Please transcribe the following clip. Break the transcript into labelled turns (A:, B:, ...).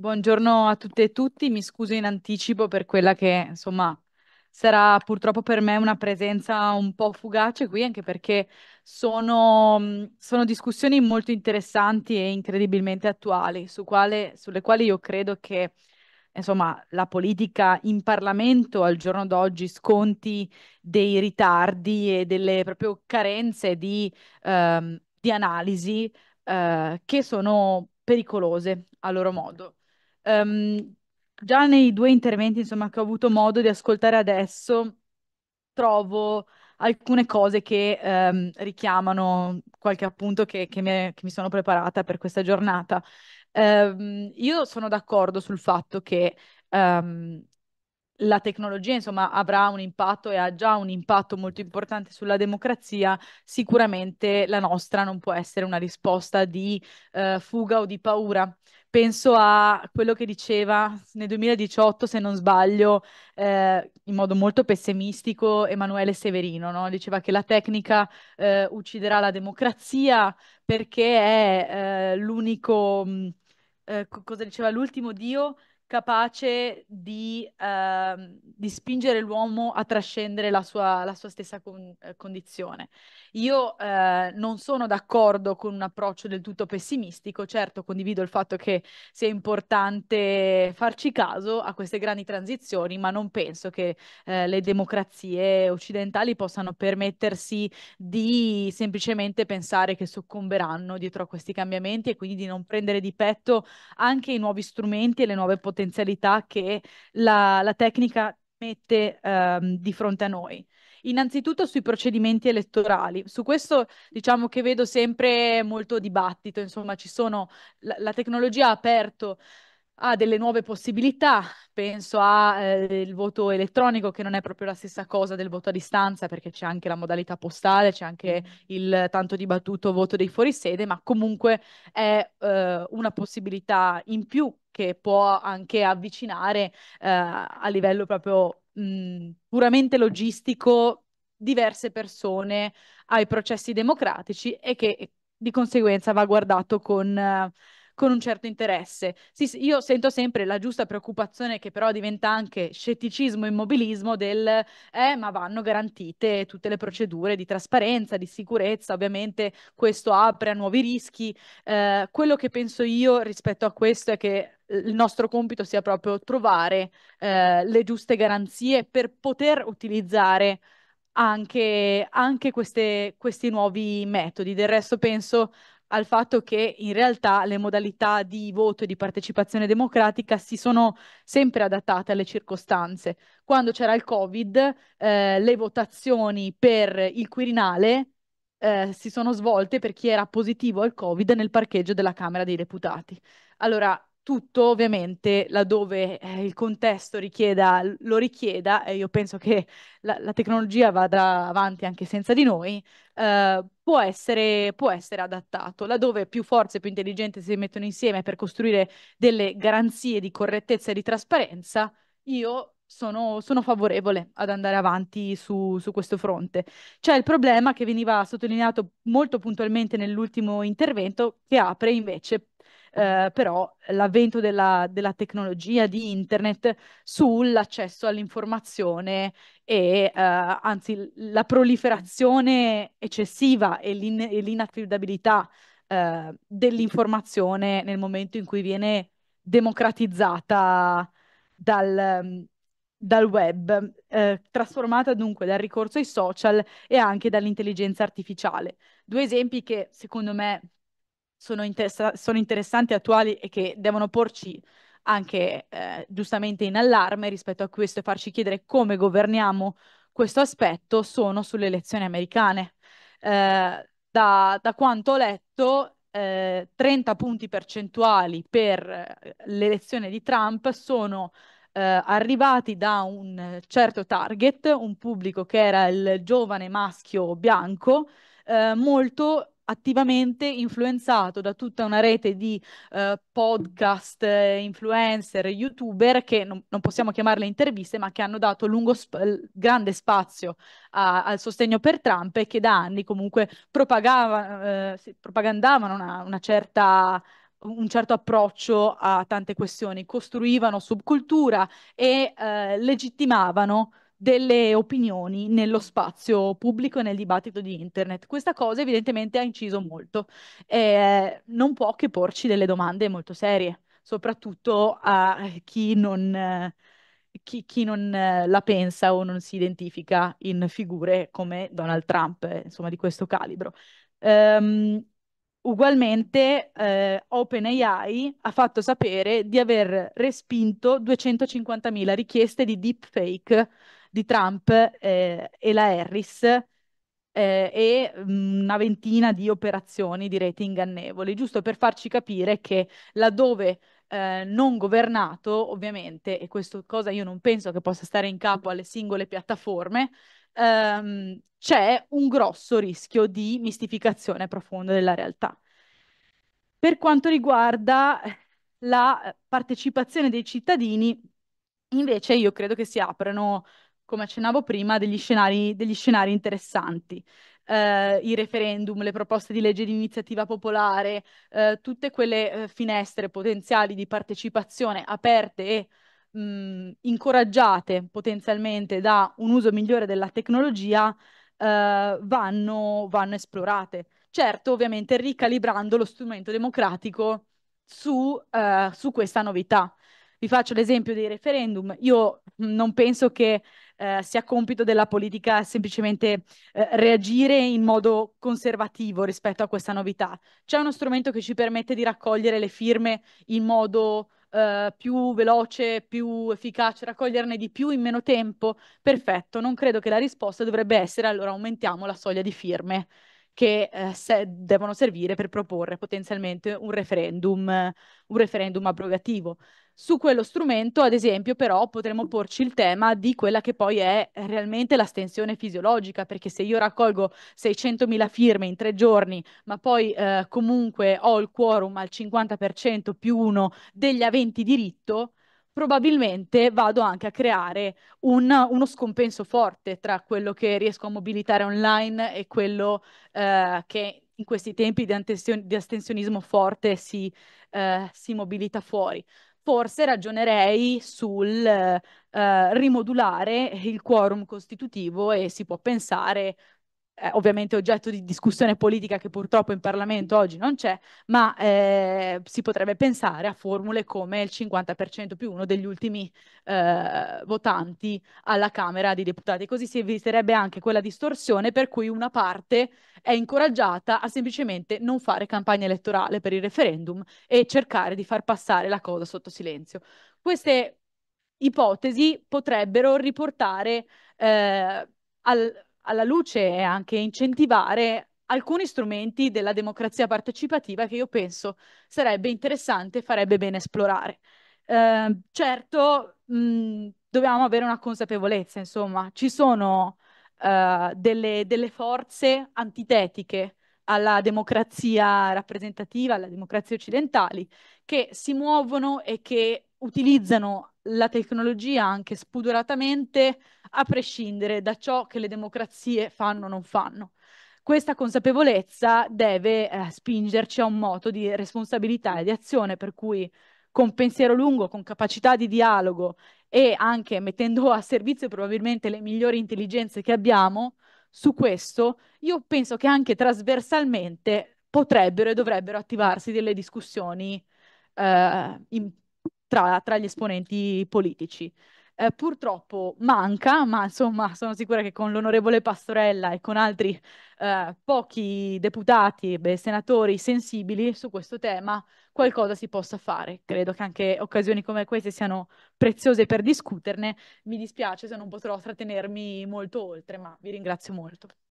A: Buongiorno a tutte e tutti, mi scuso in anticipo per quella che, insomma, sarà purtroppo per me una presenza un po' fugace qui, anche perché sono, mm, sono discussioni molto interessanti e incredibilmente attuali, su quale- sulle quali io credo che, insomma, la politica in Parlamento al giorno d'oggi sconti dei ritardi e delle proprio carenze di, ehm, di analisi, eh, che sono pericolose a loro modo um, già nei due interventi, insomma, che ho avuto modo di ascoltare adesso, trovo alcune cose che um, richiamano qualche appunto che, che, mi è, che, mi sono preparata per questa giornata. Um, io sono d'accordo sul fatto che um, la tecnologia, insomma, avrà un impatto e ha già un impatto molto importante sulla democrazia, sicuramente la nostra non può essere una risposta di uh, fuga o di paura penso a quello che diceva nel 2018, se non sbaglio, eh, in modo molto pessimistico, Emanuele Severino, no? diceva che la tecnica eh, ucciderà la democrazia perché è eh, l'unico, mm, eh, cosa diceva, l'ultimo dio capace di, eh, di spingere l'uomo a trascendere la sua, la sua stessa con, eh, condizione. Io eh, non sono d'accordo con un approccio del tutto pessimistico, certo condivido il fatto che sia importante farci caso a queste grandi transizioni, ma non penso che eh, le democrazie occidentali possano permettersi di semplicemente pensare che soccomberanno dietro a questi cambiamenti e quindi di non prendere di petto anche i nuovi strumenti e le nuove potenzialità potenzialità che la, la tecnica mette ehm, di fronte a noi. Innanzitutto sui procedimenti elettorali. Su questo diciamo che vedo sempre molto dibattito, insomma, ci sono la, la tecnologia ha aperto ha delle nuove possibilità, penso al eh, voto elettronico che non è proprio la stessa cosa del voto a distanza perché c'è anche la modalità postale, c'è anche mm. il tanto dibattuto voto dei fuorisede, ma comunque è eh, una possibilità in più che può anche avvicinare eh, a livello proprio mh, mm, puramente logistico diverse persone ai processi democratici e che di conseguenza va guardato con eh, con un certo interesse. Sì, io sento sempre la giusta preoccupazione che però diventa anche scetticismo e immobilismo del eh, ma vanno garantite tutte le procedure di trasparenza, di sicurezza, ovviamente questo apre a nuovi rischi. Eh, quello che penso io rispetto a questo è che eh, il nostro compito sia proprio trovare eh, le giuste garanzie per poter utilizzare anche, anche queste, questi nuovi metodi. Del resto penso al fatto che in realtà le modalità di voto e di partecipazione democratica si sono sempre adattate alle circostanze. Quando c'era il Covid, eh, le votazioni per il Quirinale eh, si sono svolte per chi era positivo al Covid nel parcheggio della Camera dei Deputati. Allora, tutto ovviamente laddove eh, il contesto richieda, lo richieda, e io penso che la, la, tecnologia vada avanti anche senza di noi, eh, può, essere, può essere adattato. Laddove più forze più intelligenze si mettono insieme per costruire delle garanzie di correttezza e di trasparenza, io sono, sono, favorevole ad andare avanti su, su, questo fronte. C'è il problema che veniva sottolineato molto puntualmente nell'ultimo intervento, che apre invece eh, però l'avvento della, della, tecnologia di internet sull'accesso all'informazione e eh, anzi la proliferazione eccessiva e, l'in- e l'inaffidabilità eh, dell'informazione nel momento in cui viene democratizzata dal, dal web, eh, trasformata dunque dal ricorso ai social e anche dall'intelligenza artificiale. Due esempi che secondo me sono, interessa- sono interessanti, attuali e che devono porci anche eh, giustamente in allarme rispetto a questo e farci chiedere come governiamo questo aspetto sono sulle elezioni americane. Eh, da, da, quanto ho letto, eh, 30 punti percentuali per eh, l'elezione di Trump sono eh, arrivati da un certo target, un pubblico che era il giovane maschio bianco, eh, molto attivamente influenzato da tutta una rete di eh, podcast, eh, influencer, youtuber che non, non, possiamo chiamarle interviste, ma che hanno dato lungo sp- grande spazio a, al sostegno per Trump e che da anni comunque propagava, eh, propagandavano una, una certa un certo approccio a tante questioni, costruivano subcultura e eh, legittimavano delle opinioni nello spazio pubblico e nel dibattito di internet. Questa cosa evidentemente ha inciso molto e eh, non può che porci delle domande molto serie, soprattutto a chi non, chi, chi non eh, la pensa o non si identifica in figure come Donald Trump, eh, insomma di questo calibro. Um, Ugualmente, eh, OpenAI ha fatto sapere di aver respinto 250.000 richieste di deepfake di Trump eh, e la Harris eh, e mm, una ventina di operazioni di reti ingannevoli, giusto per farci capire che laddove eh, non governato, ovviamente, e questa cosa io non penso che possa stare in capo alle singole piattaforme, ehm, c'è un grosso rischio di mistificazione profonda della realtà. Per quanto riguarda la eh, partecipazione dei cittadini, invece io credo che si aprano come accennavo prima, degli scenari, degli scenari interessanti. Uh, i referendum, le proposte di legge di iniziativa popolare, uh, tutte quelle uh, finestre potenziali di partecipazione aperte e mh, incoraggiate potenzialmente da un uso migliore della tecnologia vanno, vanno, esplorate. Certo, ovviamente ricalibrando lo strumento democratico su, su questa novità. Vi faccio l'esempio dei referendum. Io non penso che eh, sia compito della politica semplicemente eh, reagire in modo conservativo rispetto a questa novità. C'è uno strumento che ci permette di raccogliere le firme in modo eh, più veloce, più efficace, raccoglierne di più in meno tempo? Perfetto, non credo che la risposta dovrebbe essere allora aumentiamo la soglia di firme che eh, se devono servire per proporre potenzialmente un referendum, un referendum abrogativo. Su quello strumento, ad esempio, però potremmo porci il tema di quella che poi è realmente l'astensione fisiologica, perché se io raccolgo 600.000 firme in tre giorni, ma poi eh, comunque ho il quorum al 50% più uno degli aventi diritto, probabilmente vado anche a creare un, uno scompenso forte tra quello che riesco a mobilitare online e quello eh, che in questi tempi di, di astensionismo forte si, eh, si mobilita fuori forse ragionerei sul eh, rimodulare il quorum costitutivo e si può pensare eh, ovviamente oggetto di discussione politica che purtroppo in Parlamento oggi non c'è, ma eh, si potrebbe pensare a formule come il 50% più uno degli ultimi eh, votanti alla Camera dei Deputati. Così si eviterebbe anche quella distorsione per cui una parte è incoraggiata a semplicemente non fare campagna elettorale per il referendum e cercare di far passare la cosa sotto silenzio. Queste ipotesi potrebbero riportare eh, al, alla luce e anche incentivare alcuni strumenti della democrazia partecipativa che io penso sarebbe interessante e farebbe bene esplorare. Eh, certo, mh, dobbiamo avere una consapevolezza, insomma, ci sono eh, delle, delle forze antitetiche alla democrazia rappresentativa, alla democrazia occidentale, che si muovono e che utilizzano la tecnologia anche spudoratamente a prescindere da ciò che le democrazie fanno o non fanno. Questa consapevolezza deve eh, spingerci a un moto di responsabilità e di azione, per cui con pensiero lungo, con capacità di dialogo e anche mettendo a servizio probabilmente le migliori intelligenze che abbiamo, su questo io penso che anche trasversalmente potrebbero e dovrebbero attivarsi delle discussioni eh, in, tra, tra gli esponenti politici eh, purtroppo manca, ma insomma sono sicura che con l'onorevole Pastorella e con altri eh, pochi deputati e senatori sensibili su questo tema qualcosa si possa fare. Credo che anche occasioni come queste siano preziose per discuterne. Mi dispiace se non potrò trattenermi molto oltre, ma vi ringrazio molto.